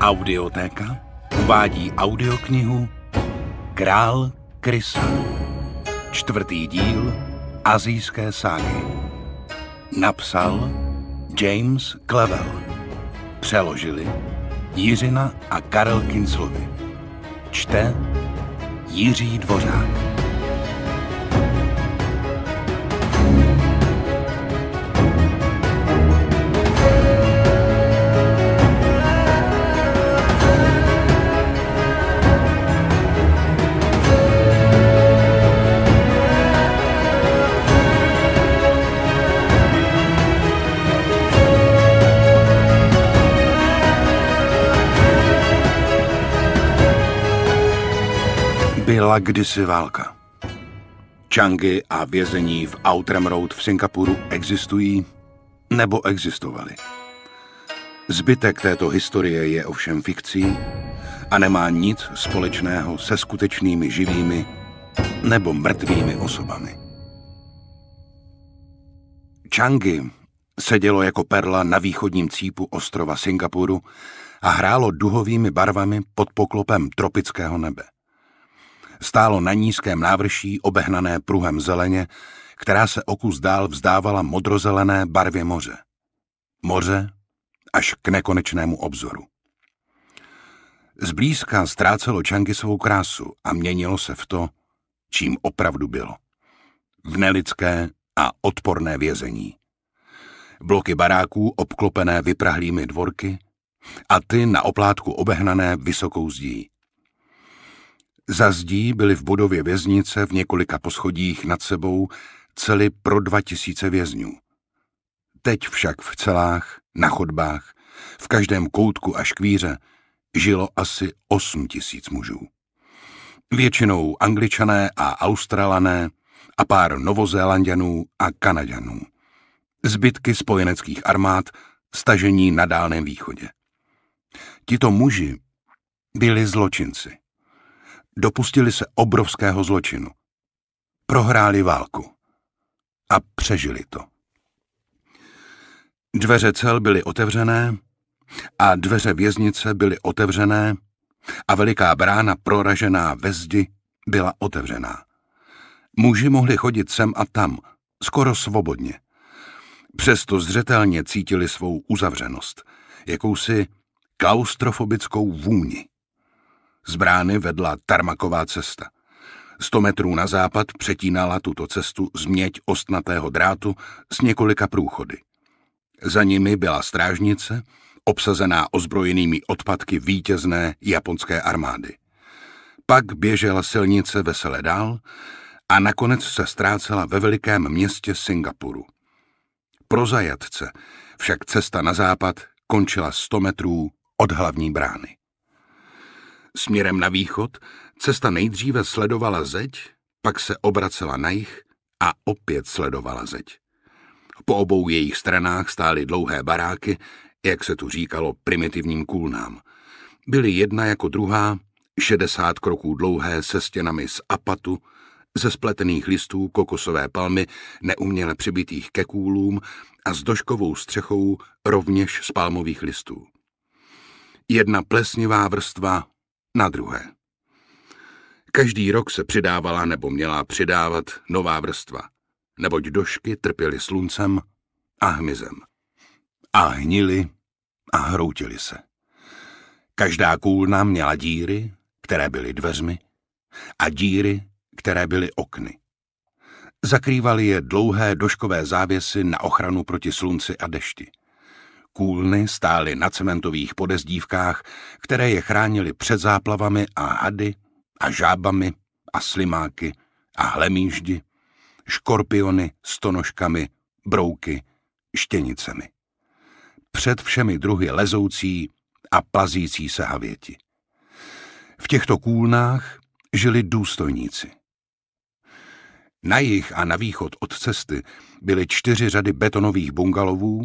Audiotéka uvádí audioknihu Král Krysa. Čtvrtý díl Azijské ságy. Napsal James Clevel Přeložili Jiřina a Karel Kinclovi. Čte Jiří Dvořák. byla kdysi válka. Čangy a vězení v Outram Road v Singapuru existují nebo existovaly. Zbytek této historie je ovšem fikcí a nemá nic společného se skutečnými živými nebo mrtvými osobami. Changi sedělo jako perla na východním cípu ostrova Singapuru a hrálo duhovými barvami pod poklopem tropického nebe stálo na nízkém návrší obehnané pruhem zeleně, která se oku dál vzdávala modrozelené barvě moře. Moře až k nekonečnému obzoru. Zblízka ztrácelo Čangy svou krásu a měnilo se v to, čím opravdu bylo. V nelidské a odporné vězení. Bloky baráků obklopené vyprahlými dvorky a ty na oplátku obehnané vysokou zdí. Za zdí byly v budově věznice v několika poschodích nad sebou cely pro dva tisíce vězňů. Teď však v celách, na chodbách, v každém koutku a škvíře žilo asi osm tisíc mužů. Většinou angličané a australané a pár novozélanděnů a kanaděnů. Zbytky spojeneckých armád stažení na Dálném východě. Tito muži byli zločinci dopustili se obrovského zločinu. Prohráli válku. A přežili to. Dveře cel byly otevřené a dveře věznice byly otevřené a veliká brána proražená ve zdi byla otevřená. Muži mohli chodit sem a tam, skoro svobodně. Přesto zřetelně cítili svou uzavřenost, jakousi klaustrofobickou vůni. Z brány vedla tarmaková cesta. Sto metrů na západ přetínala tuto cestu změť ostnatého drátu s několika průchody. Za nimi byla strážnice, obsazená ozbrojenými odpadky vítězné japonské armády. Pak běžela silnice vesele dál a nakonec se ztrácela ve velikém městě Singapuru. Pro zajatce však cesta na západ končila 100 metrů od hlavní brány. Směrem na východ cesta nejdříve sledovala zeď, pak se obracela na jich a opět sledovala zeď. Po obou jejich stranách stály dlouhé baráky, jak se tu říkalo primitivním kůlnám. Byly jedna jako druhá, 60 kroků dlouhé se stěnami z apatu, ze spletených listů kokosové palmy, neuměle přibitých ke kůlům a s doškovou střechou rovněž z palmových listů. Jedna plesnivá vrstva na druhé. Každý rok se přidávala nebo měla přidávat nová vrstva, neboť došky trpěly sluncem a hmyzem. A hnili a hroutili se. Každá kůlna měla díry, které byly dveřmi, a díry, které byly okny. Zakrývaly je dlouhé doškové závěsy na ochranu proti slunci a dešti. Kůlny stály na cementových podezdívkách, které je chránily před záplavami a hady a žábami a slimáky a hlemíždi, škorpiony s tonožkami, brouky, štěnicemi. Před všemi druhy lezoucí a plazící se havěti. V těchto kůlnách žili důstojníci. Na jih a na východ od cesty byly čtyři řady betonových bungalovů,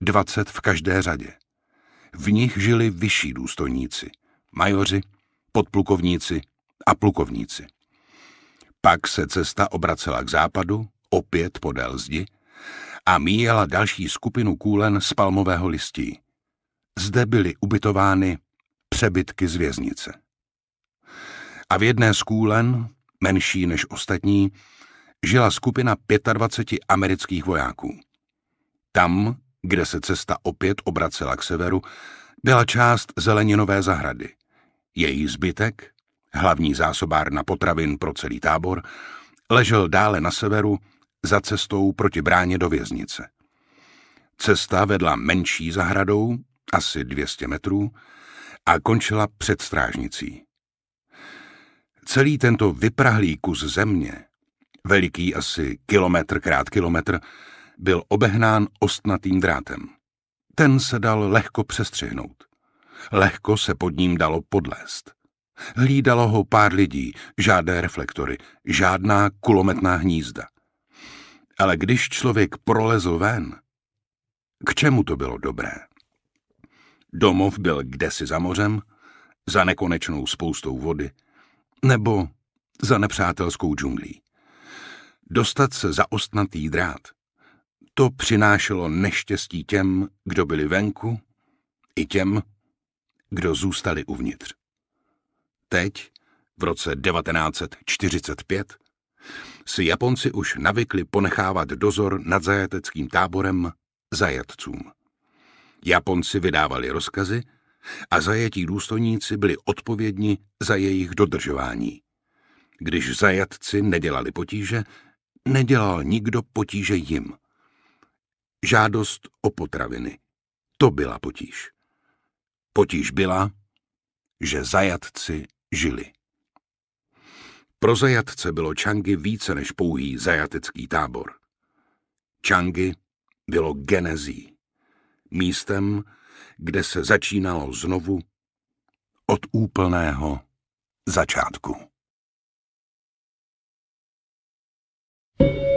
20 v každé řadě. V nich žili vyšší důstojníci, majoři, podplukovníci a plukovníci. Pak se cesta obracela k západu, opět podél zdi, a míjela další skupinu kůlen z palmového listí. Zde byly ubytovány přebytky z věznice. A v jedné z kůlen, menší než ostatní, žila skupina 25 amerických vojáků. Tam kde se cesta opět obracela k severu, byla část zeleninové zahrady. Její zbytek, hlavní zásobárna potravin pro celý tábor, ležel dále na severu za cestou proti bráně do věznice. Cesta vedla menší zahradou, asi 200 metrů, a končila před strážnicí. Celý tento vyprahlý kus země, veliký asi kilometr krát kilometr, byl obehnán ostnatým drátem. Ten se dal lehko přestřihnout. Lehko se pod ním dalo podlést. Hlídalo ho pár lidí, žádné reflektory, žádná kulometná hnízda. Ale když člověk prolezl ven, k čemu to bylo dobré? Domov byl kdesi za mořem, za nekonečnou spoustou vody, nebo za nepřátelskou džunglí. Dostat se za ostnatý drát to přinášelo neštěstí těm, kdo byli venku, i těm, kdo zůstali uvnitř. Teď, v roce 1945, si Japonci už navykli ponechávat dozor nad zajateckým táborem zajatcům. Japonci vydávali rozkazy a zajetí důstojníci byli odpovědni za jejich dodržování. Když zajatci nedělali potíže, nedělal nikdo potíže jim. Žádost o potraviny. To byla potíž. Potíž byla, že zajatci žili. Pro zajatce bylo Čangy více než pouhý zajatecký tábor. Čangy bylo genezí, místem, kde se začínalo znovu od úplného začátku. thank you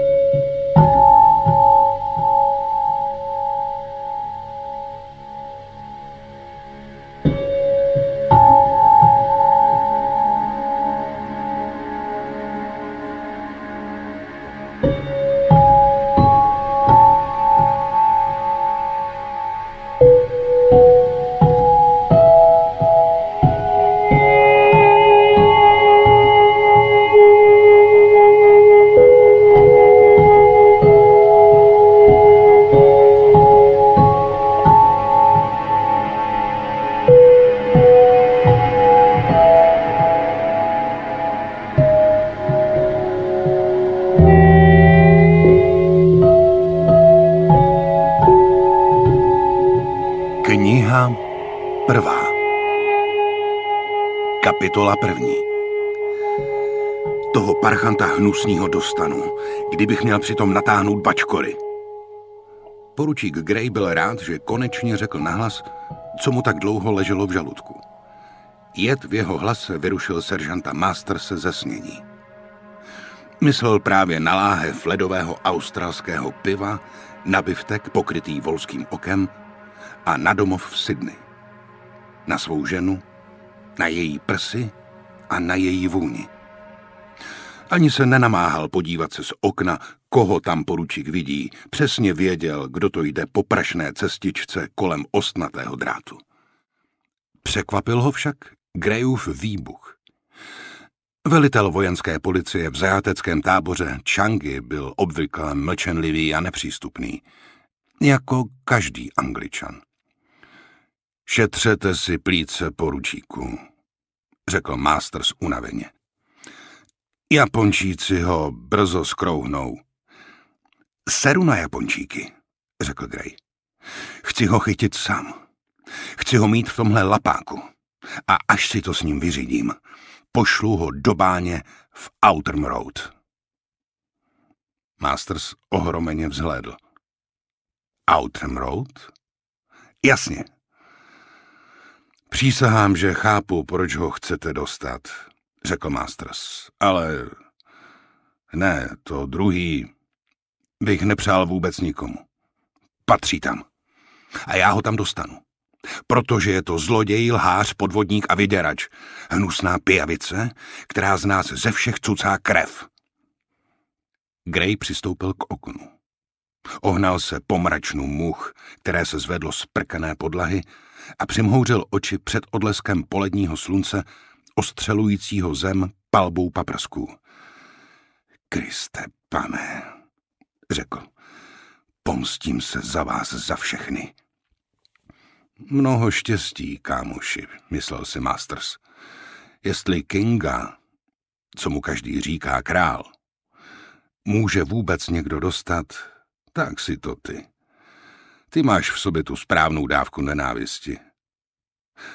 Kapitola první. Toho parchanta hnusního dostanu, kdybych měl přitom natáhnout bačkory. Poručík Gray byl rád, že konečně řekl nahlas, co mu tak dlouho leželo v žaludku. Jed v jeho hlase vyrušil seržanta Master se snění. Myslel právě na láhev ledového australského piva, na biftek pokrytý volským okem a na domov v Sydney. Na svou ženu na její prsy a na její vůni. Ani se nenamáhal podívat se z okna, koho tam poručík vidí. Přesně věděl, kdo to jde po prašné cestičce kolem ostnatého drátu. Překvapil ho však Grejův výbuch. Velitel vojenské policie v zajateckém táboře Changi byl obvykle mlčenlivý a nepřístupný, jako každý angličan. Šetřete si plíce poručíku, řekl Masters unaveně. Japončíci ho brzo skrouhnou. Seru na Japončíky, řekl Grey. Chci ho chytit sám. Chci ho mít v tomhle lapáku. A až si to s ním vyřídím, pošlu ho do báně v Outerm Road. Masters ohromeně vzhlédl. Outerm Road? Jasně, Přísahám, že chápu, proč ho chcete dostat, řekl Masters, ale ne, to druhý bych nepřál vůbec nikomu. Patří tam. A já ho tam dostanu. Protože je to zloděj, lhář, podvodník a vyděrač. Hnusná pijavice, která z nás ze všech cucá krev. Gray přistoupil k oknu. Ohnal se po mračnu much, které se zvedlo z prkané podlahy a přimhouřil oči před odleskem poledního slunce, ostřelujícího zem palbou paprsků. Kriste, pane, řekl, pomstím se za vás za všechny. Mnoho štěstí, kámoši, myslel si Masters. Jestli Kinga, co mu každý říká král, může vůbec někdo dostat, tak si to ty. Ty máš v sobě tu správnou dávku nenávisti.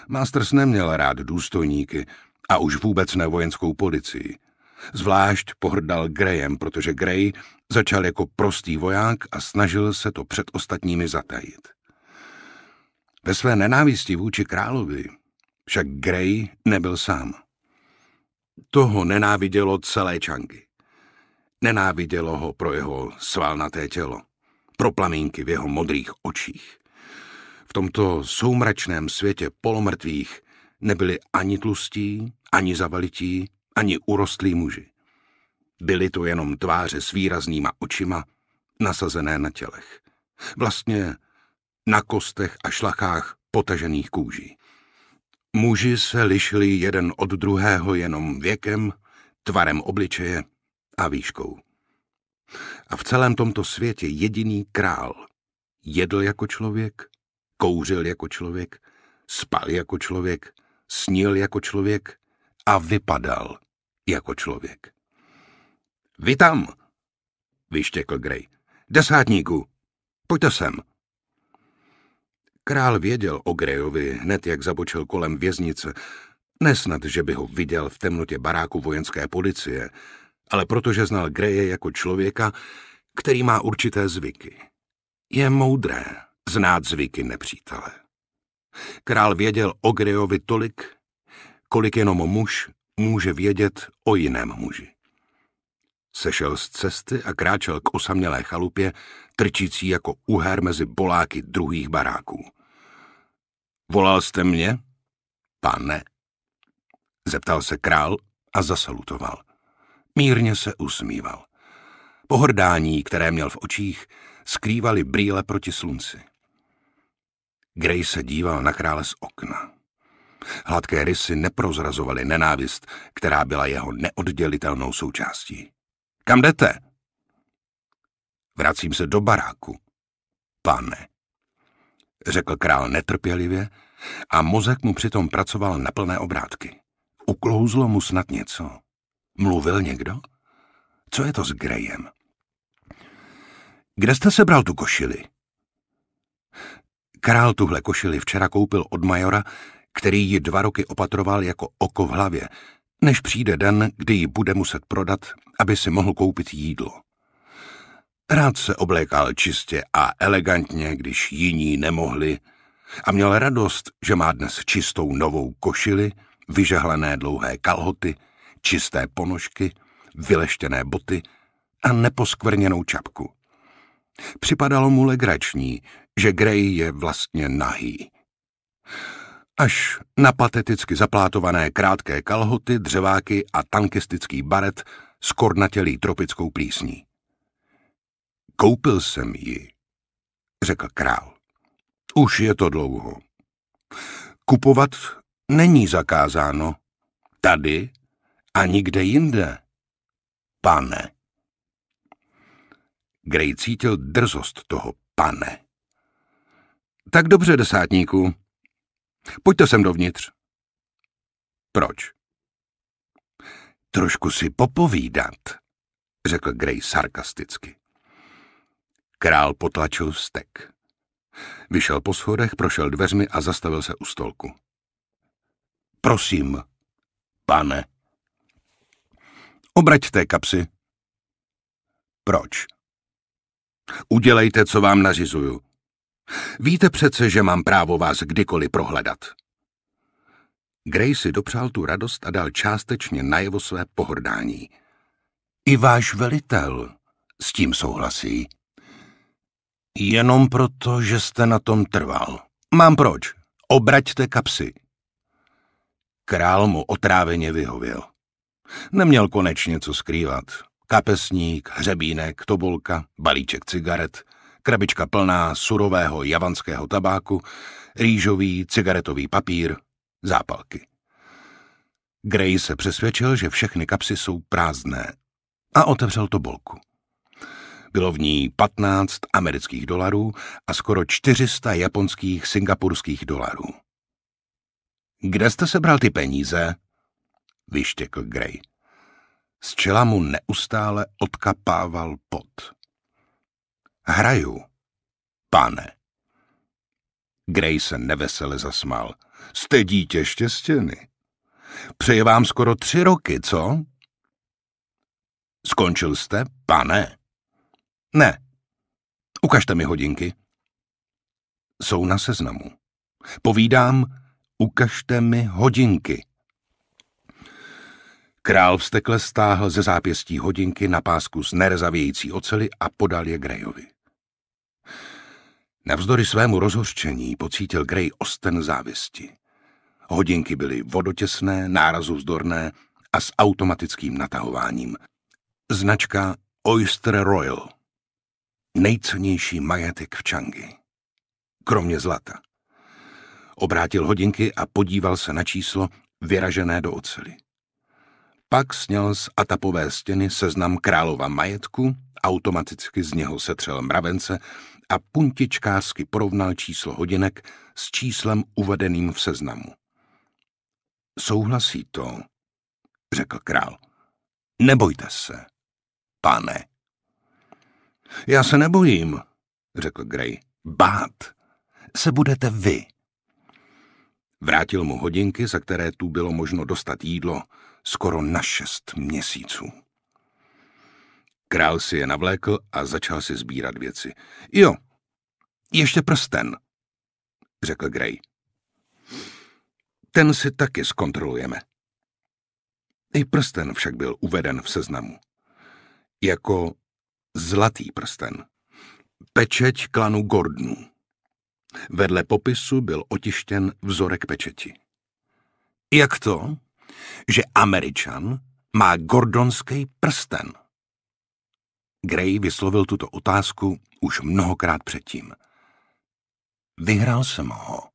Masters neměl rád důstojníky a už vůbec ne vojenskou policii. Zvlášť pohrdal Grejem, protože Grey začal jako prostý voják a snažil se to před ostatními zatajit. Ve své nenávisti vůči královi však Grey nebyl sám. Toho nenávidělo celé Čangy. Nenávidělo ho pro jeho svalnaté tělo pro plamínky v jeho modrých očích. V tomto soumračném světě polomrtvých nebyli ani tlustí, ani zavalití, ani urostlí muži. Byly to jenom tváře s výraznýma očima, nasazené na tělech. Vlastně na kostech a šlachách potažených kůží. Muži se lišili jeden od druhého jenom věkem, tvarem obličeje a výškou a v celém tomto světě jediný král. Jedl jako člověk, kouřil jako člověk, spal jako člověk, snil jako člověk a vypadal jako člověk. Vy tam, vyštěkl Grey. Desátníku, pojďte sem. Král věděl o Grejovi hned, jak zabočil kolem věznice. Nesnad, že by ho viděl v temnotě baráku vojenské policie, ale protože znal Greje jako člověka, který má určité zvyky. Je moudré znát zvyky nepřítele. Král věděl o Grejovi tolik, kolik jenom muž může vědět o jiném muži. Sešel z cesty a kráčel k osamělé chalupě, trčící jako uher mezi boláky druhých baráků. Volal jste mě? Pane. Zeptal se král a zasalutoval. Mírně se usmíval. Pohrdání, které měl v očích, skrývaly brýle proti slunci. Gray se díval na krále z okna. Hladké rysy neprozrazovaly nenávist, která byla jeho neoddělitelnou součástí. Kam jdete? Vracím se do baráku. Pane, řekl král netrpělivě a mozek mu přitom pracoval na plné obrátky. Uklouzlo mu snad něco. Mluvil někdo? Co je to s Grejem? Kde jste sebral tu košili? Král tuhle košili včera koupil od majora, který ji dva roky opatroval jako oko v hlavě, než přijde den, kdy ji bude muset prodat, aby si mohl koupit jídlo. Rád se oblékal čistě a elegantně, když jiní nemohli, a měl radost, že má dnes čistou novou košili, vyžehlené dlouhé kalhoty, čisté ponožky, vyleštěné boty a neposkvrněnou čapku. Připadalo mu legrační, že Grey je vlastně nahý. Až na pateticky zaplátované krátké kalhoty, dřeváky a tankistický baret s kornatělý tropickou plísní. Koupil jsem ji, řekl král. Už je to dlouho. Kupovat není zakázáno. Tady a nikde jinde. Pane. Gray cítil drzost toho pane. Tak dobře, desátníku. Pojďte sem dovnitř. Proč? Trošku si popovídat, řekl Gray sarkasticky. Král potlačil vztek. Vyšel po schodech, prošel dveřmi a zastavil se u stolku. Prosím, pane. Obraťte kapsy. Proč? Udělejte, co vám nařizuju. Víte přece, že mám právo vás kdykoliv prohledat. Gray si dopřál tu radost a dal částečně najevo své pohrdání. I váš velitel s tím souhlasí. Jenom proto, že jste na tom trval. Mám proč. Obraťte kapsy. Král mu otráveně vyhověl. Neměl konečně co skrývat. Kapesník, hřebínek, tobolka, balíček cigaret, krabička plná surového javanského tabáku, rýžový cigaretový papír, zápalky. Gray se přesvědčil, že všechny kapsy jsou prázdné a otevřel tobolku. Bylo v ní 15 amerických dolarů a skoro 400 japonských singapurských dolarů. Kde jste sebral ty peníze? vyštěkl Grey. Z čela mu neustále odkapával pot. Hraju, pane. Grey se nevesele zasmál. Jste dítě štěstěny. Přeje vám skoro tři roky, co? Skončil jste, pane? Ne. Ukažte mi hodinky. Jsou na seznamu. Povídám, ukažte mi hodinky. Král vstekle stáhl ze zápěstí hodinky na pásku z nerezavějící ocely a podal je Grejovi. Navzdory svému rozhořčení pocítil Grej osten závisti. Hodinky byly vodotěsné, nárazu vzdorné a s automatickým natahováním. Značka Oyster Royal. Nejcennější majetek v Changi. Kromě zlata. Obrátil hodinky a podíval se na číslo vyražené do ocely. Pak sněl z atapové stěny seznam králova majetku, automaticky z něho setřel mravence a puntičkářsky porovnal číslo hodinek s číslem uvedeným v seznamu. Souhlasí to, řekl král. Nebojte se, pane. Já se nebojím, řekl Grey. Bát se budete vy. Vrátil mu hodinky, za které tu bylo možno dostat jídlo, skoro na šest měsíců. Král si je navlékl a začal si sbírat věci. Jo, ještě prsten, řekl Grey. Ten si taky zkontrolujeme. I prsten však byl uveden v seznamu. Jako zlatý prsten. Pečeť klanu Gordonu. Vedle popisu byl otištěn vzorek pečeti. Jak to? že Američan má gordonský prsten. Gray vyslovil tuto otázku už mnohokrát předtím. Vyhrál jsem ho.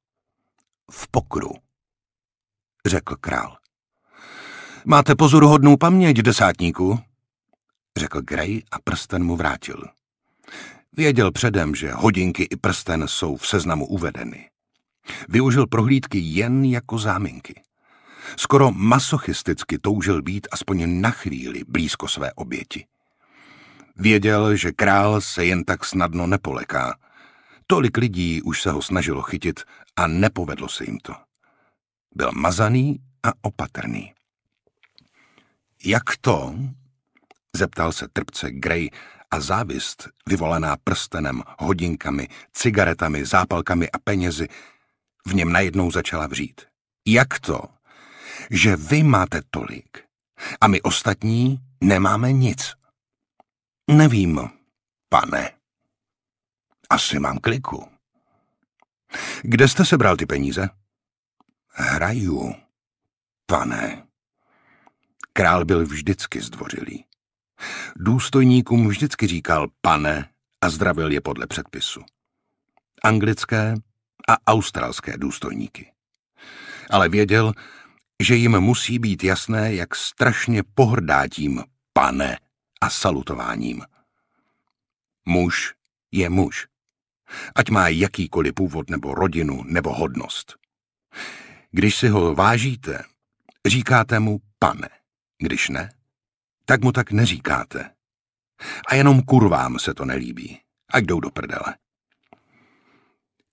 V pokru, řekl král. Máte pozoruhodnou paměť, desátníku, řekl Gray a prsten mu vrátil. Věděl předem, že hodinky i prsten jsou v seznamu uvedeny. Využil prohlídky jen jako záminky. Skoro masochisticky toužil být aspoň na chvíli blízko své oběti. Věděl, že král se jen tak snadno nepoleká. Tolik lidí už se ho snažilo chytit a nepovedlo se jim to. Byl mazaný a opatrný. Jak to? Zeptal se trpce Grey a závist, vyvolaná prstenem, hodinkami, cigaretami, zápalkami a penězi, v něm najednou začala vřít. Jak to, že vy máte tolik a my ostatní nemáme nic. Nevím, pane. Asi mám kliku. Kde jste sebral ty peníze? Hraju, pane. Král byl vždycky zdvořilý. Důstojníkům vždycky říkal pane a zdravil je podle předpisu. Anglické a australské důstojníky. Ale věděl, že jim musí být jasné, jak strašně pohrdá tím pane a salutováním. Muž je muž. Ať má jakýkoliv původ nebo rodinu nebo hodnost. Když si ho vážíte, říkáte mu pane. Když ne, tak mu tak neříkáte. A jenom kurvám se to nelíbí. Ať jdou do prdele.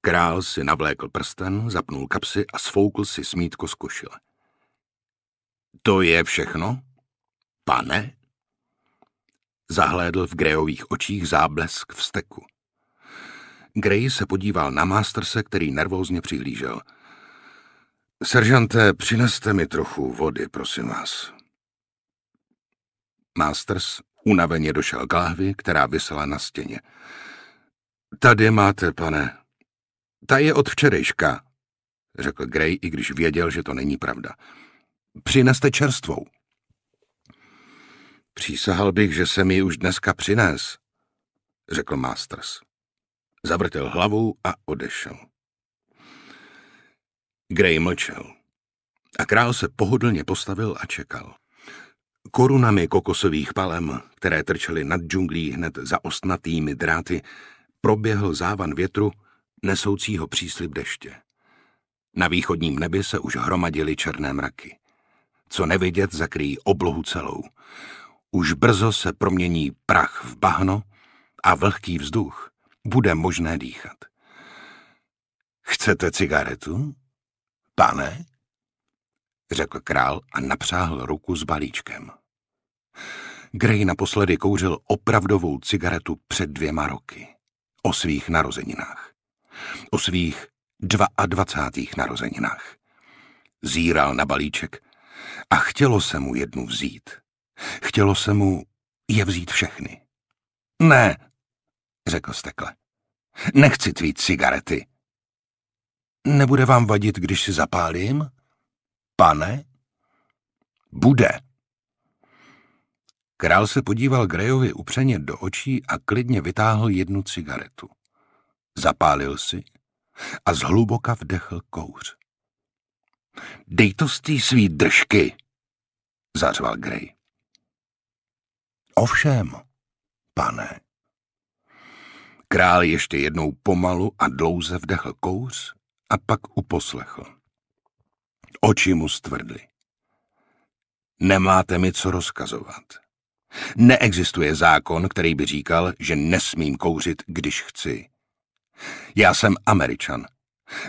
Král si navlékl prsten, zapnul kapsy a sfoukl si smítko z košile. To je všechno? Pane? Zahlédl v Grejových očích záblesk vsteku. Grej se podíval na Masterse, který nervózně přihlížel. Seržante, přineste mi trochu vody, prosím vás. Masters unaveně došel k láhvi, která vysela na stěně. Tady máte, pane. Ta je od včerejška, řekl Grej, i když věděl, že to není pravda. Přineste čerstvou. Přísahal bych, že jsem ji už dneska přines, řekl Masters. Zavrtel hlavu a odešel. Grey mlčel. A král se pohodlně postavil a čekal. Korunami kokosových palem, které trčely nad džunglí hned za ostnatými dráty, proběhl závan větru, nesoucího příslip deště. Na východním nebi se už hromadily černé mraky co nevidět zakryjí oblohu celou. Už brzo se promění prach v bahno a vlhký vzduch. Bude možné dýchat. Chcete cigaretu? Pane? Řekl král a napřáhl ruku s balíčkem. Grey naposledy kouřil opravdovou cigaretu před dvěma roky. O svých narozeninách. O svých 22. narozeninách. Zíral na balíček a chtělo se mu jednu vzít. Chtělo se mu je vzít všechny. Ne, řekl stekle. Nechci tvý cigarety. Nebude vám vadit, když si zapálím? Pane? Bude. Král se podíval Grejovi upřeně do očí a klidně vytáhl jednu cigaretu. Zapálil si a zhluboka vdechl kouř. Dej to z té svý držky, zařval Grey. Ovšem, pane. Král ještě jednou pomalu a dlouze vdechl kouř a pak uposlechl. Oči mu stvrdly. Nemáte mi co rozkazovat. Neexistuje zákon, který by říkal, že nesmím kouřit, když chci. Já jsem američan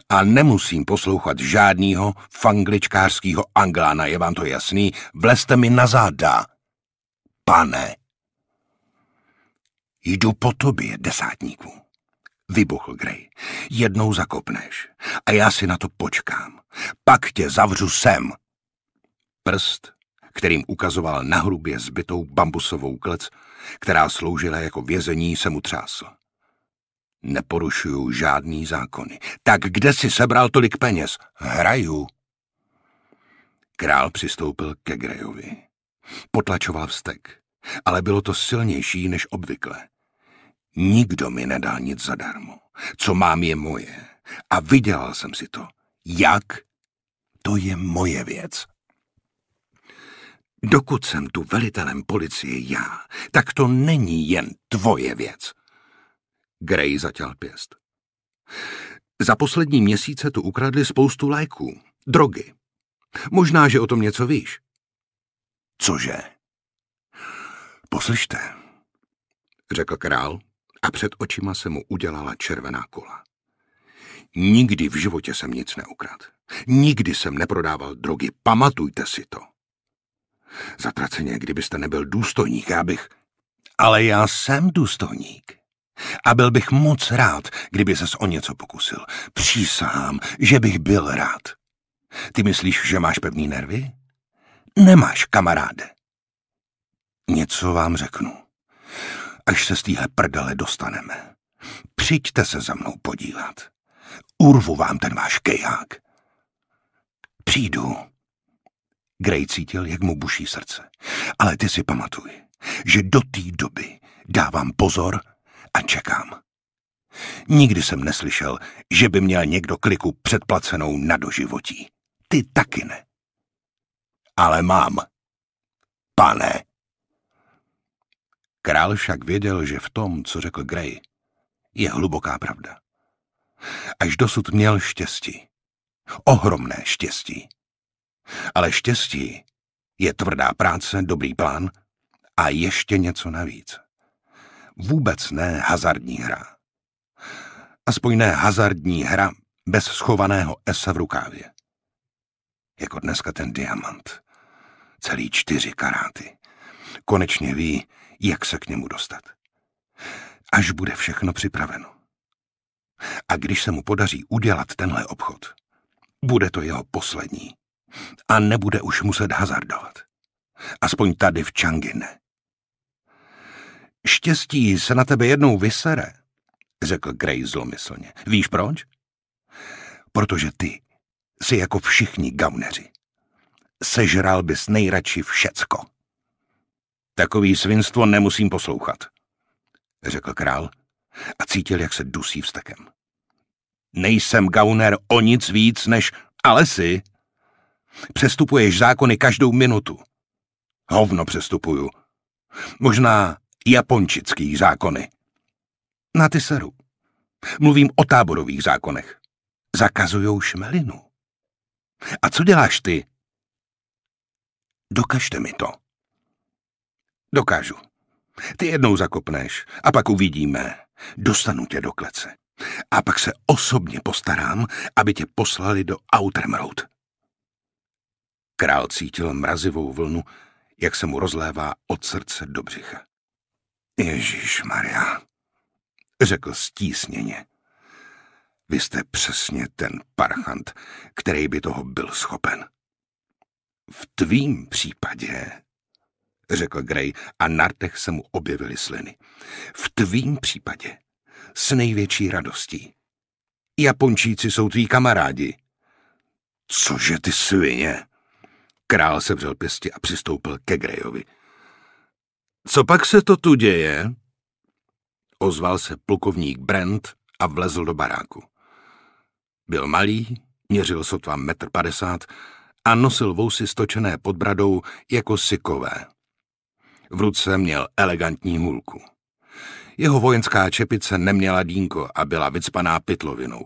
a nemusím poslouchat žádnýho fangličkářskýho anglána, je vám to jasný? Vlezte mi na záda, pane. Jdu po tobě, desátníku. Vybuchl Grey. Jednou zakopneš a já si na to počkám. Pak tě zavřu sem. Prst, kterým ukazoval na hrubě zbytou bambusovou klec, která sloužila jako vězení, se mu třásl. Neporušuju žádný zákony. Tak kde si sebral tolik peněz? Hraju. Král přistoupil ke Grejovi. Potlačoval vztek, ale bylo to silnější než obvykle. Nikdo mi nedal nic zadarmo. Co mám je moje. A vydělal jsem si to. Jak? To je moje věc. Dokud jsem tu velitelem policie já, tak to není jen tvoje věc. Gray zatěl pěst. Za poslední měsíce tu ukradli spoustu léků, drogy. Možná, že o tom něco víš. Cože? Poslyšte, řekl král a před očima se mu udělala červená kola. Nikdy v životě jsem nic neukrad. Nikdy jsem neprodával drogy, pamatujte si to. Zatraceně, kdybyste nebyl důstojník, já bych... Ale já jsem důstojník. A byl bych moc rád, kdyby ses o něco pokusil. Přísahám, že bych byl rád. Ty myslíš, že máš pevný nervy? Nemáš, kamaráde. Něco vám řeknu. Až se z téhle prdele dostaneme. Přijďte se za mnou podívat. Urvu vám ten váš keják. Přijdu. Gray cítil, jak mu buší srdce. Ale ty si pamatuj, že do té doby dávám pozor a čekám. Nikdy jsem neslyšel, že by měl někdo kliku předplacenou na doživotí. Ty taky ne. Ale mám. Pane! Král však věděl, že v tom, co řekl Grey, je hluboká pravda. Až dosud měl štěstí. Ohromné štěstí. Ale štěstí je tvrdá práce, dobrý plán a ještě něco navíc vůbec ne hazardní hra. Aspoň ne hazardní hra bez schovaného S v rukávě. Jako dneska ten diamant. Celý čtyři karáty. Konečně ví, jak se k němu dostat. Až bude všechno připraveno. A když se mu podaří udělat tenhle obchod, bude to jeho poslední. A nebude už muset hazardovat. Aspoň tady v Changi ne. Štěstí se na tebe jednou vysere, řekl Grey zlomyslně. Víš proč? Protože ty jsi jako všichni gauneři. Sežral bys nejradši všecko. Takový svinstvo nemusím poslouchat, řekl král a cítil, jak se dusí vztekem. Nejsem gauner o nic víc než ale si. Přestupuješ zákony každou minutu. Hovno přestupuju. Možná japončický zákony. Na Tyseru. Mluvím o táborových zákonech. Zakazujou šmelinu. A co děláš ty? Dokažte mi to. Dokážu. Ty jednou zakopneš a pak uvidíme. Dostanu tě do klece. A pak se osobně postarám, aby tě poslali do Outer Road. Král cítil mrazivou vlnu, jak se mu rozlévá od srdce do břicha. Ježíš Maria, řekl stísněně. Vy jste přesně ten parchant, který by toho byl schopen. V tvým případě, řekl Grey a na rtech se mu objevily sliny. V tvým případě, s největší radostí. Japončíci jsou tví kamarádi. Cože ty svině? Král se vřel pěsti a přistoupil ke Grejovi. Co pak se to tu děje? Ozval se plukovník Brent a vlezl do baráku. Byl malý, měřil sotva metr padesát a nosil vousy stočené pod bradou jako sykové. V ruce měl elegantní hůlku. Jeho vojenská čepice neměla dínko a byla vycpaná pytlovinou.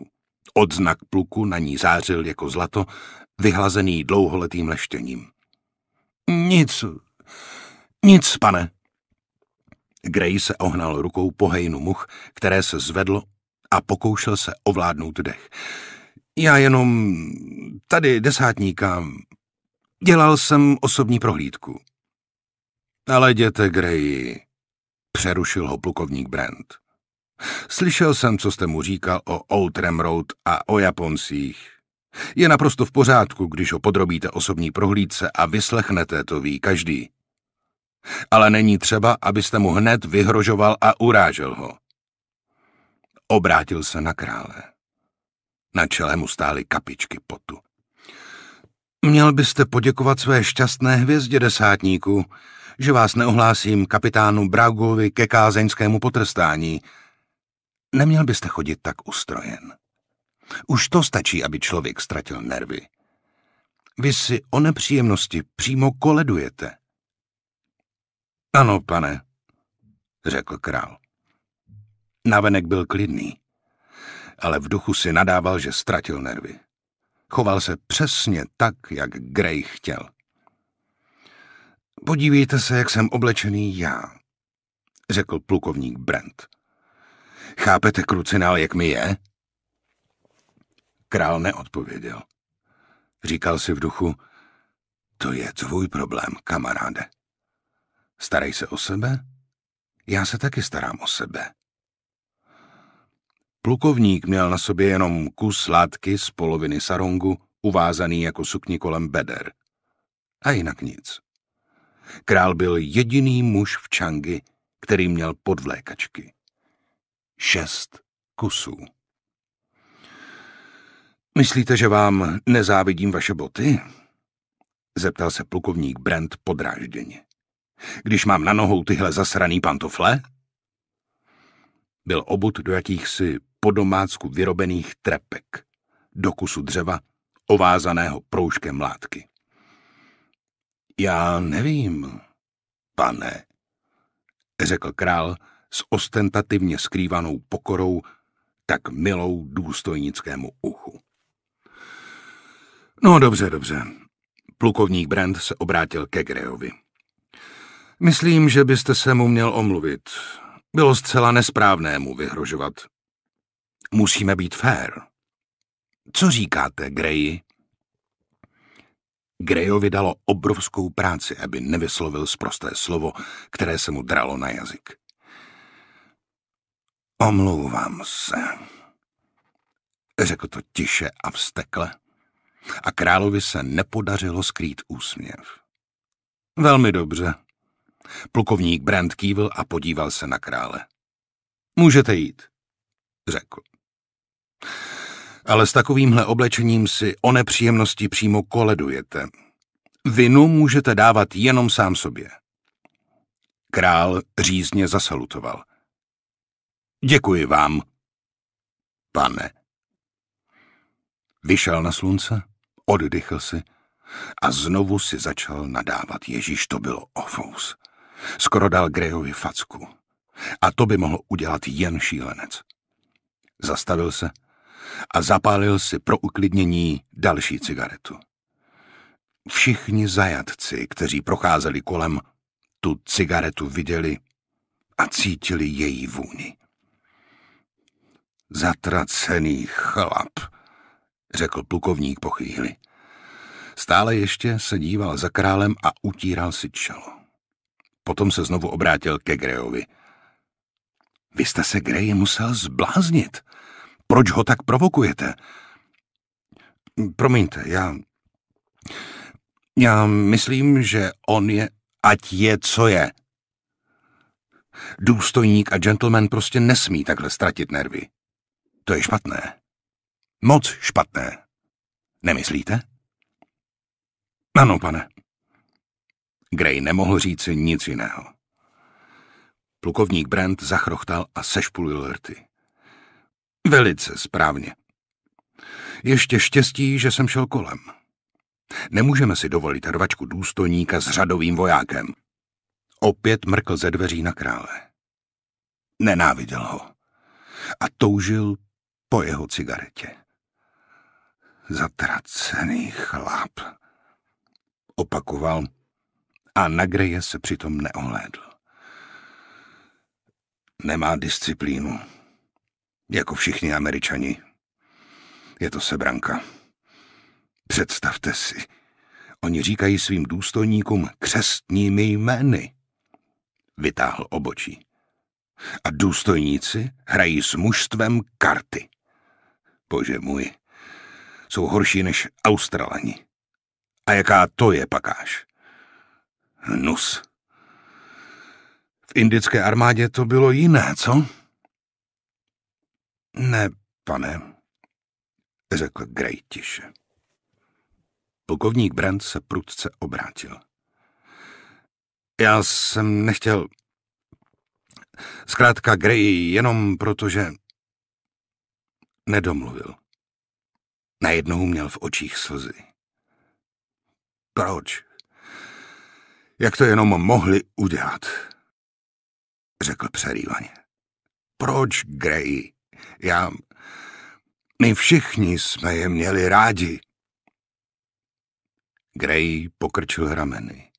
Odznak pluku na ní zářil jako zlato, vyhlazený dlouholetým leštěním. Nic, nic, pane, Gray se ohnal rukou po hejnu much, které se zvedlo a pokoušel se ovládnout dech. Já jenom tady desátníka. Dělal jsem osobní prohlídku. Ale jděte, Gray, přerušil ho plukovník Brent. Slyšel jsem, co jste mu říkal o Old Road a o Japoncích. Je naprosto v pořádku, když ho podrobíte osobní prohlídce a vyslechnete, to ví každý ale není třeba, abyste mu hned vyhrožoval a urážel ho. Obrátil se na krále. Na čele mu stály kapičky potu. Měl byste poděkovat své šťastné hvězdě desátníku, že vás neohlásím kapitánu Bragovi ke kázeňskému potrstání. Neměl byste chodit tak ustrojen. Už to stačí, aby člověk ztratil nervy. Vy si o nepříjemnosti přímo koledujete. Ano, pane, řekl král. Navenek byl klidný, ale v duchu si nadával, že ztratil nervy. Choval se přesně tak, jak Grey chtěl. Podívejte se, jak jsem oblečený já, řekl plukovník Brent. Chápete, krucinál, jak mi je? Král neodpověděl. Říkal si v duchu, to je tvůj problém, kamaráde. Starej se o sebe? Já se taky starám o sebe. Plukovník měl na sobě jenom kus látky z poloviny sarongu, uvázaný jako sukni kolem beder. A jinak nic. Král byl jediný muž v Čangi, který měl podvlékačky. Šest kusů. Myslíte, že vám nezávidím vaše boty? Zeptal se plukovník Brent podrážděně když mám na nohou tyhle zasraný pantofle? Byl obut do jakýchsi podomácku vyrobených trepek, do kusu dřeva, ovázaného proužkem látky. Já nevím, pane, řekl král s ostentativně skrývanou pokorou, tak milou důstojnickému uchu. No dobře, dobře. Plukovník Brand se obrátil ke Grejovi. Myslím, že byste se mu měl omluvit. Bylo zcela nesprávné mu vyhrožovat. Musíme být fair. Co říkáte, Greji? Grejovi dalo obrovskou práci, aby nevyslovil zprosté slovo, které se mu dralo na jazyk. Omlouvám se, řekl to tiše a vstekle a královi se nepodařilo skrýt úsměv. Velmi dobře, Plukovník Brand kývil a podíval se na krále. Můžete jít, řekl. Ale s takovýmhle oblečením si o nepříjemnosti přímo koledujete. Vinu můžete dávat jenom sám sobě. Král řízně zasalutoval. Děkuji vám, pane. Vyšel na slunce, oddechl si a znovu si začal nadávat Ježíš, to bylo ofous. Skoro dal Grejovi facku. A to by mohl udělat jen šílenec. Zastavil se a zapálil si pro uklidnění další cigaretu. Všichni zajatci, kteří procházeli kolem, tu cigaretu viděli a cítili její vůni. Zatracený chlap, řekl plukovník po chvíli. Stále ještě se díval za králem a utíral si čelo. Potom se znovu obrátil ke Grejovi. Vy jste se Greje musel zbláznit. Proč ho tak provokujete? Promiňte, já... Já myslím, že on je, ať je, co je. Důstojník a gentleman prostě nesmí takhle ztratit nervy. To je špatné. Moc špatné. Nemyslíte? Ano, pane. Gray nemohl říci nic jiného. Plukovník Brandt zachrochtal a sešpulil rty. Velice správně. Ještě štěstí, že jsem šel kolem. Nemůžeme si dovolit rvačku důstojníka s řadovým vojákem. Opět mrkl ze dveří na krále. Nenáviděl ho. A toužil po jeho cigaretě. Zatracený chlap. Opakoval a na Greje se přitom neohlédl. Nemá disciplínu. Jako všichni američani. Je to sebranka. Představte si, oni říkají svým důstojníkům křestními jmény. Vytáhl obočí. A důstojníci hrají s mužstvem karty. Bože můj, jsou horší než Australani. A jaká to je pakáž? Nus. V indické armádě to bylo jiné, co? Ne, pane, řekl Grey tiše. Plukovník Brand se prudce obrátil. Já jsem nechtěl... Zkrátka Grey jenom protože... Nedomluvil. Najednou měl v očích slzy. Proč? Jak to jenom mohli udělat? Řekl přerývaně. Proč, Grey? Já... My všichni jsme je měli rádi. Grey pokrčil rameny.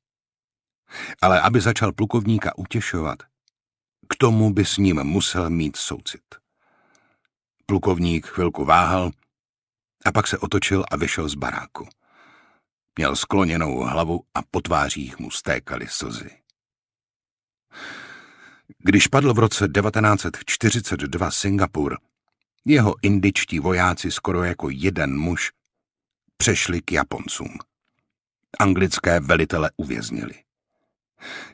Ale aby začal plukovníka utěšovat, k tomu by s ním musel mít soucit. Plukovník chvilku váhal a pak se otočil a vyšel z baráku. Měl skloněnou hlavu a po tvářích mu stékaly slzy. Když padl v roce 1942 Singapur, jeho indičtí vojáci skoro jako jeden muž přešli k Japoncům. Anglické velitele uvěznili.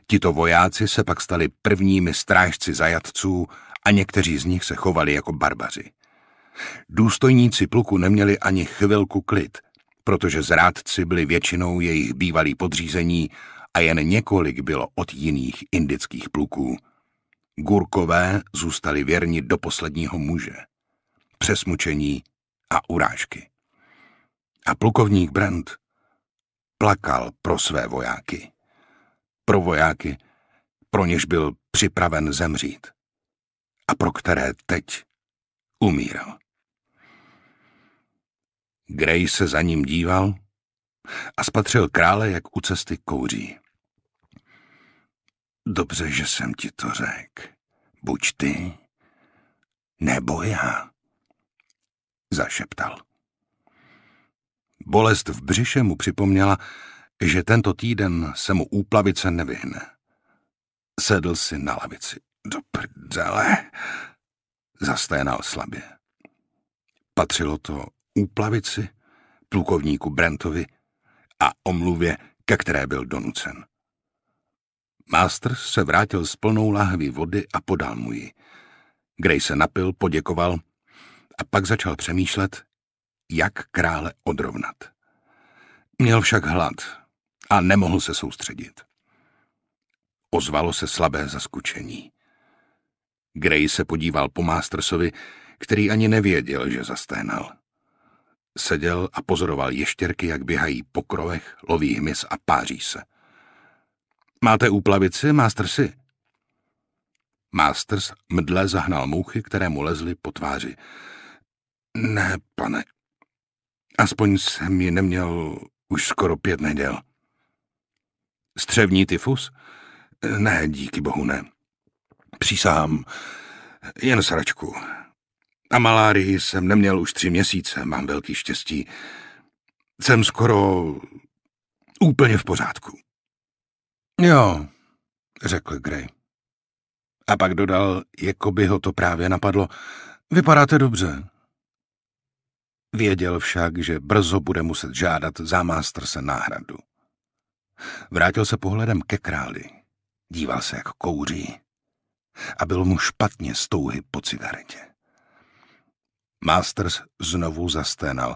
Tito vojáci se pak stali prvními strážci zajatců a někteří z nich se chovali jako barbaři. Důstojníci pluku neměli ani chvilku klid protože zrádci byli většinou jejich bývalí podřízení a jen několik bylo od jiných indických pluků. Gurkové zůstali věrni do posledního muže. Přesmučení a urážky. A plukovník Brand plakal pro své vojáky. Pro vojáky, pro něž byl připraven zemřít. A pro které teď umíral. Grey se za ním díval a spatřil krále, jak u cesty kouří. Dobře, že jsem ti to řekl. Buď ty, nebo já, zašeptal. Bolest v břiše mu připomněla, že tento týden se mu úplavice nevyhne. Sedl si na lavici. Do prdele, zasténal slabě. Patřilo to úplavici, plukovníku Brentovi a omluvě, ke které byl donucen. Mástr se vrátil s plnou láhví vody a podal mu ji. Gray se napil, poděkoval a pak začal přemýšlet, jak krále odrovnat. Měl však hlad a nemohl se soustředit. Ozvalo se slabé zaskučení. Gray se podíval po Mastersovi, který ani nevěděl, že zasténal seděl a pozoroval ještěrky, jak běhají po krovech, loví hmyz a páří se. Máte úplavici, Mastersi? Masters mdle zahnal mouchy, které mu lezly po tváři. Ne, pane. Aspoň jsem ji neměl už skoro pět neděl. Střevní tyfus? Ne, díky bohu ne. Přísahám, jen sračku. A malárii jsem neměl už tři měsíce, mám velký štěstí. Jsem skoro úplně v pořádku. Jo, řekl Gray. A pak dodal, jako by ho to právě napadlo. Vypadáte dobře. Věděl však, že brzo bude muset žádat zámástr se náhradu. Vrátil se pohledem ke králi. Díval se, jak kouří. A bylo mu špatně z touhy po cigaretě. Masters znovu zasténal.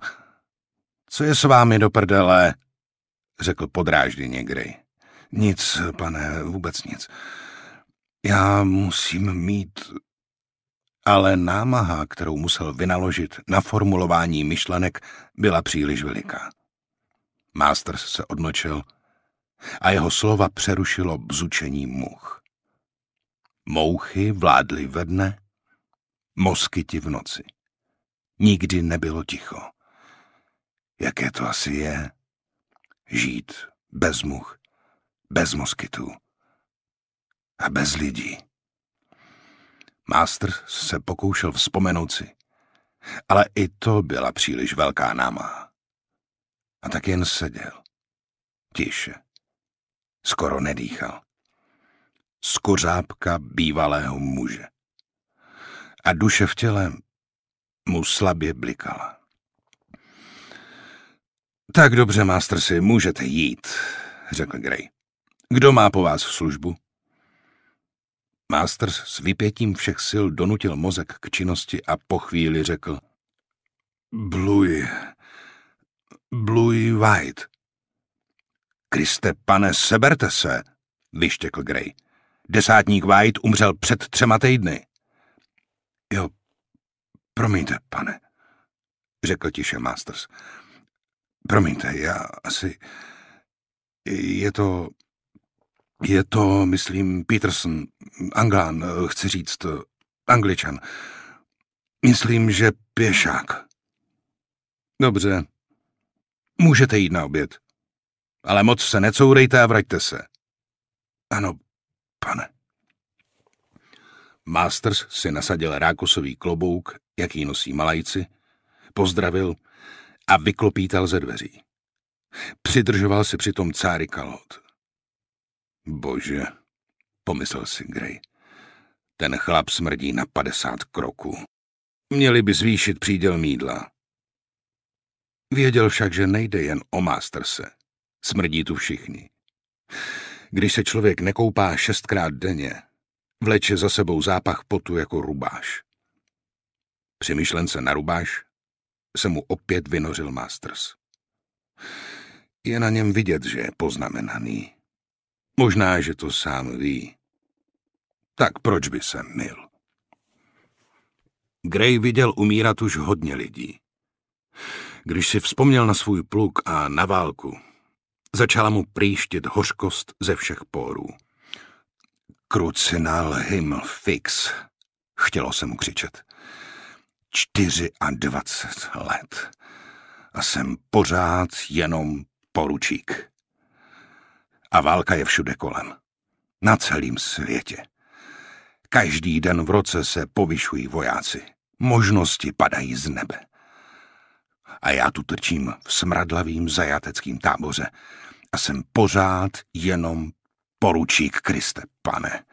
Co je s vámi do prdele? řekl podrážděně Grey. Nic, pane, vůbec nic. Já musím mít... Ale námaha, kterou musel vynaložit na formulování myšlenek, byla příliš veliká. Masters se odmlčel a jeho slova přerušilo bzučení much. Mouchy vládly ve dne, moskyti v noci. Nikdy nebylo ticho. Jaké to asi je? Žít bez much, bez moskytů a bez lidí. Mástr se pokoušel vzpomenout si, ale i to byla příliš velká námaha. A tak jen seděl. Tiše. Skoro nedýchal. Skořápka bývalého muže. A duše v těle mu slabě blikala. Tak dobře, Mastersi, můžete jít, řekl Grey. Kdo má po vás službu? Masters s vypětím všech sil donutil mozek k činnosti a po chvíli řekl Bluj. Bluj White. Kriste, pane, seberte se, vyštěkl Grey. Desátník White umřel před třema týdny. Jo, Promiňte, pane, řekl tiše Masters. Promiňte, já asi... Je to... Je to, myslím, Peterson, Anglán, chci říct, Angličan. Myslím, že pěšák. Dobře. Můžete jít na oběd. Ale moc se necourejte a vraťte se. Ano, pane. Masters si nasadil rákosový klobouk jaký nosí malajci, pozdravil a vyklopítal ze dveří. Přidržoval se přitom cáry kalhot. Bože, pomyslel si Grey. Ten chlap smrdí na padesát kroků. Měli by zvýšit příděl mídla. Věděl však, že nejde jen o Masterse. Smrdí tu všichni. Když se člověk nekoupá šestkrát denně, vleče za sebou zápach potu jako rubáš. Při myšlence na rubáš se mu opět vynořil Masters. Je na něm vidět, že je poznamenaný. Možná, že to sám ví. Tak proč by se mil? Gray viděl umírat už hodně lidí. Když si vzpomněl na svůj pluk a na válku, začala mu prýštit hořkost ze všech pórů. Krucinal him fix, chtělo se mu křičet. 24 let a jsem pořád jenom poručík. A válka je všude kolem. Na celém světě. Každý den v roce se povyšují vojáci. Možnosti padají z nebe. A já tu trčím v smradlavým zajateckým táboře a jsem pořád jenom poručík Kriste, pane.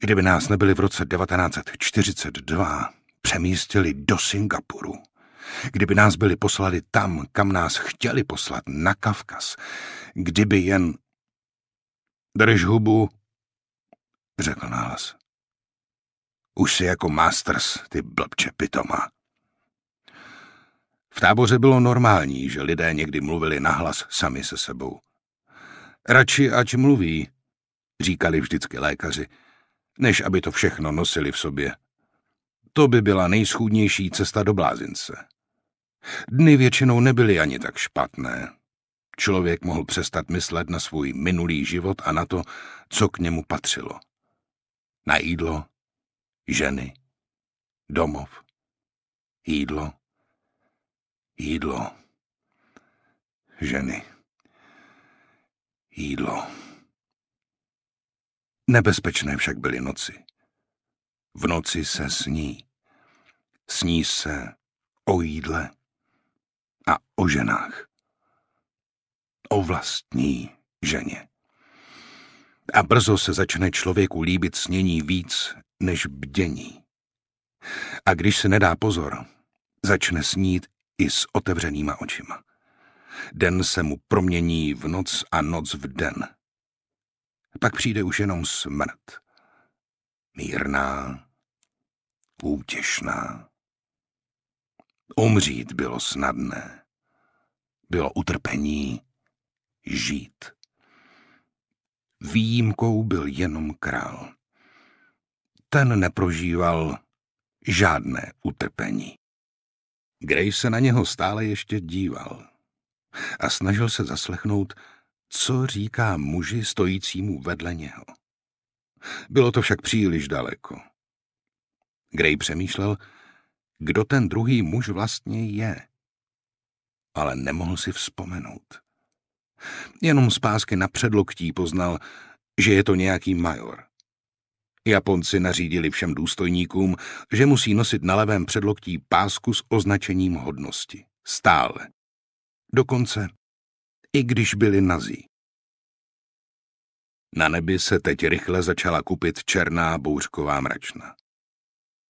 Kdyby nás nebyli v roce 1942, přemístili do Singapuru. Kdyby nás byli poslali tam, kam nás chtěli poslat, na Kavkaz, kdyby jen... Drž hubu, řekl nás. Už si jako masters, ty blbče pitoma. V táboře bylo normální, že lidé někdy mluvili nahlas sami se sebou. Radši ač mluví, říkali vždycky lékaři, než aby to všechno nosili v sobě. To by byla nejschůdnější cesta do blázince. Dny většinou nebyly ani tak špatné. Člověk mohl přestat myslet na svůj minulý život a na to, co k němu patřilo. Na jídlo, ženy, domov, jídlo, jídlo, ženy, jídlo. Nebezpečné však byly noci. V noci se sní. Sní se o jídle a o ženách. O vlastní ženě. A brzo se začne člověku líbit snění víc než bdění. A když se nedá pozor, začne snít i s otevřenýma očima. Den se mu promění v noc a noc v den. Pak přijde už jenom smrt. Mírná, útěšná, Umřít bylo snadné. Bylo utrpení žít. Výjimkou byl jenom král. Ten neprožíval žádné utrpení. Grey se na něho stále ještě díval a snažil se zaslechnout, co říká muži stojícímu vedle něho. Bylo to však příliš daleko. Grey přemýšlel, kdo ten druhý muž vlastně je. Ale nemohl si vzpomenout. Jenom z pásky na předloktí poznal, že je to nějaký major. Japonci nařídili všem důstojníkům, že musí nosit na levém předloktí pásku s označením hodnosti. Stále. Dokonce, i když byli nazí. Na nebi se teď rychle začala kupit černá bouřková mračna.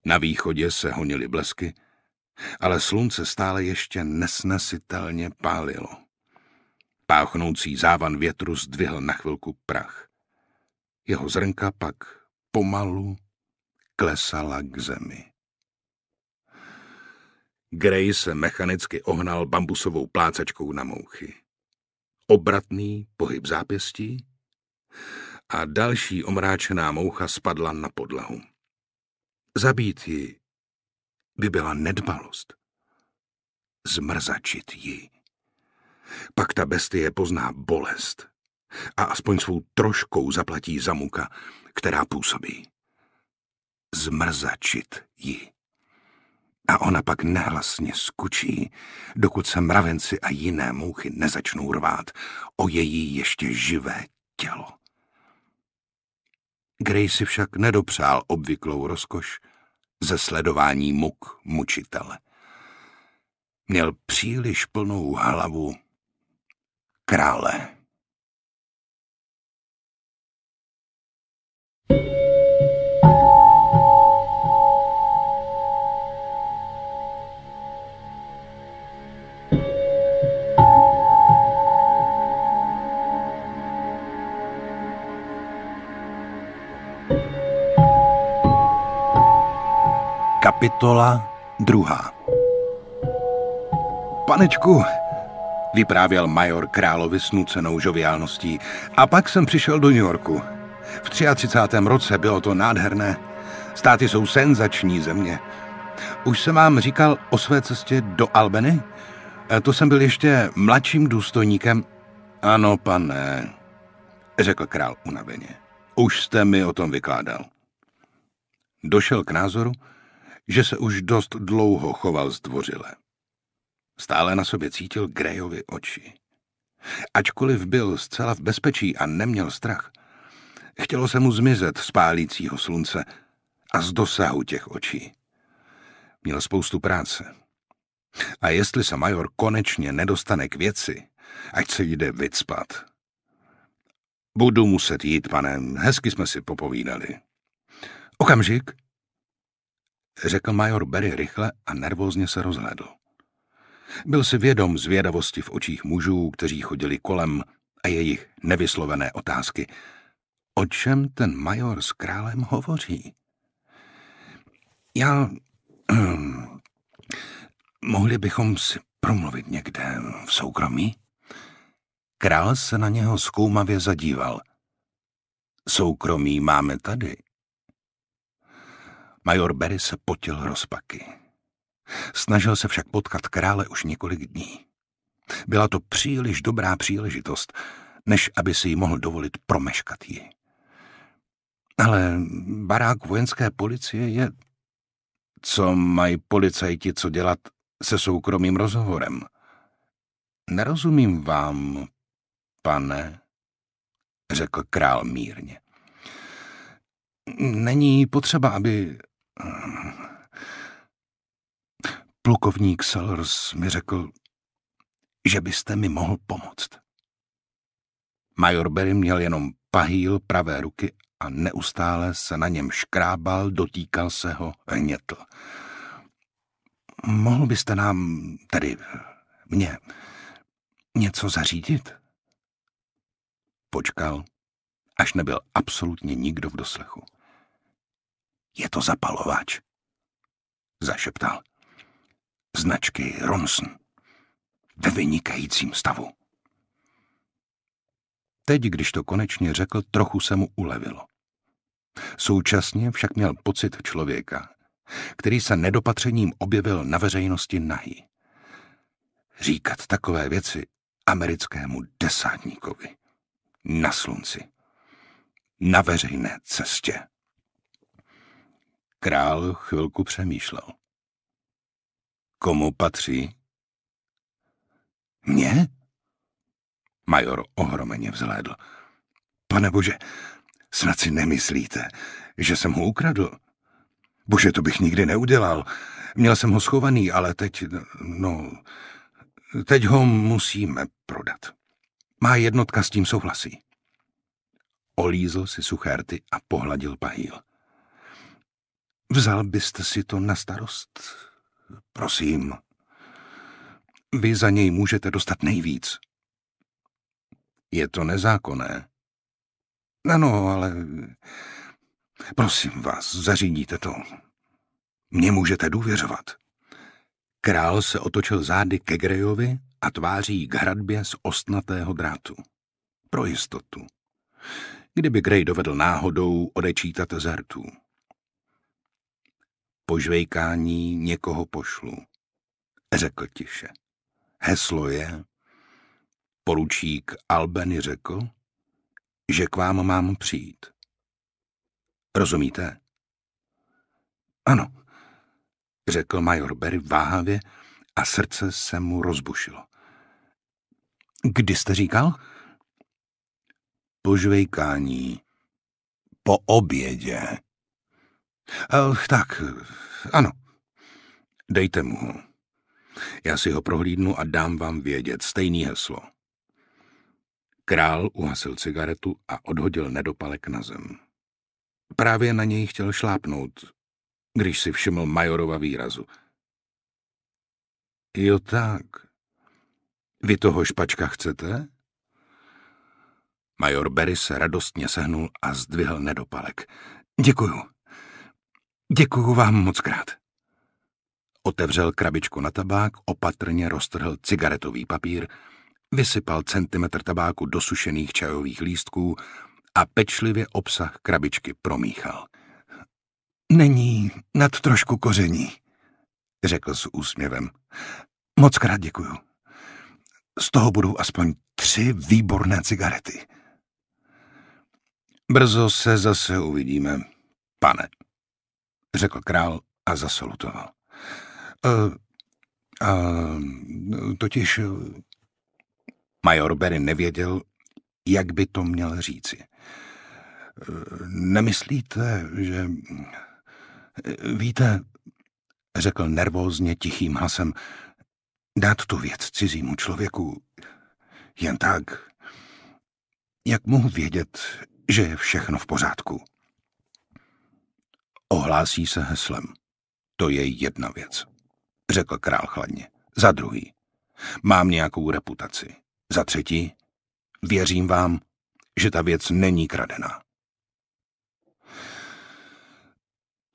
Na východě se honily blesky, ale slunce stále ještě nesnesitelně pálilo. Páchnoucí závan větru zdvihl na chvilku prach. Jeho zrnka pak pomalu klesala k zemi. Gray se mechanicky ohnal bambusovou plácačkou na mouchy. Obratný pohyb zápěstí a další omráčená moucha spadla na podlahu. Zabít ji by byla nedbalost. Zmrzačit ji. Pak ta bestie pozná bolest a aspoň svou troškou zaplatí za muka, která působí. Zmrzačit ji. A ona pak nehlasně skučí, dokud se mravenci a jiné mouchy nezačnou rvát o její ještě živé tělo. Gray si však nedopřál obvyklou rozkoš ze sledování muk mučitele. Měl příliš plnou hlavu krále. Kapitola druhá Panečku, vyprávěl major královi s nucenou žoviálností. A pak jsem přišel do New Yorku. V 33. roce bylo to nádherné. Státy jsou senzační země. Už jsem vám říkal o své cestě do Albany? E, to jsem byl ještě mladším důstojníkem. Ano, pane, řekl král unaveně. Už jste mi o tom vykládal. Došel k názoru, že se už dost dlouho choval zdvořile. Stále na sobě cítil Grejovi oči. Ačkoliv byl zcela v bezpečí a neměl strach, chtělo se mu zmizet z pálícího slunce a z dosahu těch očí. Měl spoustu práce. A jestli se major konečně nedostane k věci, ať se jde vycpat. Budu muset jít, pane, hezky jsme si popovídali. Okamžik, řekl major Berry rychle a nervózně se rozhlédl. Byl si vědom zvědavosti v očích mužů, kteří chodili kolem a jejich nevyslovené otázky. O čem ten major s králem hovoří? Já... Mohli bychom si promluvit někde v soukromí? Král se na něho zkoumavě zadíval. Soukromí máme tady, Major Berry se potil rozpaky. Snažil se však potkat krále už několik dní. Byla to příliš dobrá příležitost, než aby si ji mohl dovolit promeškat ji. Ale barák vojenské policie je... Co mají policajti co dělat se soukromým rozhovorem? Nerozumím vám, pane, řekl král mírně. Není potřeba, aby Plukovník Sellers mi řekl, že byste mi mohl pomoct. Major Berry měl jenom pahýl pravé ruky a neustále se na něm škrábal, dotýkal se ho, hnětl. Mohl byste nám, tedy mě, něco zařídit? Počkal, až nebyl absolutně nikdo v doslechu. Je to zapalovač. Zašeptal. Značky Ronson. Ve vynikajícím stavu. Teď, když to konečně řekl, trochu se mu ulevilo. Současně však měl pocit člověka, který se nedopatřením objevil na veřejnosti nahý. Říkat takové věci americkému desátníkovi. Na slunci. Na veřejné cestě. Král chvilku přemýšlel. Komu patří? Mně? Major ohromeně vzhlédl. Pane bože, snad si nemyslíte, že jsem ho ukradl. Bože, to bych nikdy neudělal. Měl jsem ho schovaný, ale teď, no, teď ho musíme prodat. Má jednotka s tím souhlasí. Olízl si suchérty a pohladil pahýl. Vzal byste si to na starost? Prosím. Vy za něj můžete dostat nejvíc. Je to nezákonné. Ano, ale... Prosím vás, zařídíte to. Mně můžete důvěřovat. Král se otočil zády ke Grejovi a tváří k hradbě z ostnatého drátu. Pro jistotu. Kdyby Grej dovedl náhodou odečítat zertu požvejkání někoho pošlu. Řekl tiše. Heslo je, poručík Albany řekl, že k vám mám přijít. Rozumíte? Ano, řekl major Berry váhavě a srdce se mu rozbušilo. Kdy jste říkal? Požvejkání. Po obědě. Ach, eh, tak, ano. Dejte mu ho. Já si ho prohlídnu a dám vám vědět. Stejný heslo. Král uhasil cigaretu a odhodil nedopalek na zem. Právě na něj chtěl šlápnout, když si všiml Majorova výrazu. Jo tak. Vy toho špačka chcete? Major Berry se radostně sehnul a zdvihl nedopalek. Děkuju. Děkuju vám moc krát. Otevřel krabičku na tabák, opatrně roztrhl cigaretový papír, vysypal centimetr tabáku do sušených čajových lístků a pečlivě obsah krabičky promíchal. Není nad trošku koření, řekl s úsměvem. Moc krát děkuju. Z toho budou aspoň tři výborné cigarety. Brzo se zase uvidíme, pane řekl král a zasolutoval. E, eh, a totiž eh, major Berry nevěděl, jak by to měl říci. Eh, nemyslíte, že... Víte, řekl nervózně tichým hasem, dát tu věc cizímu člověku jen tak. Jak mohu vědět, že je všechno v pořádku? Ohlásí se heslem. To je jedna věc, řekl král chladně. Za druhý, mám nějakou reputaci. Za třetí, věřím vám, že ta věc není kradená.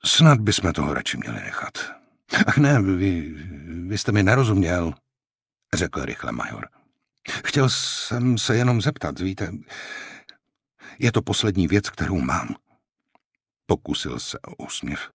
Snad bychom toho radši měli nechat. Ach ne, vy, vy jste mi nerozuměl, řekl rychle major. Chtěl jsem se jenom zeptat, víte, je to poslední věc, kterou mám. Pokusil se o úsměv.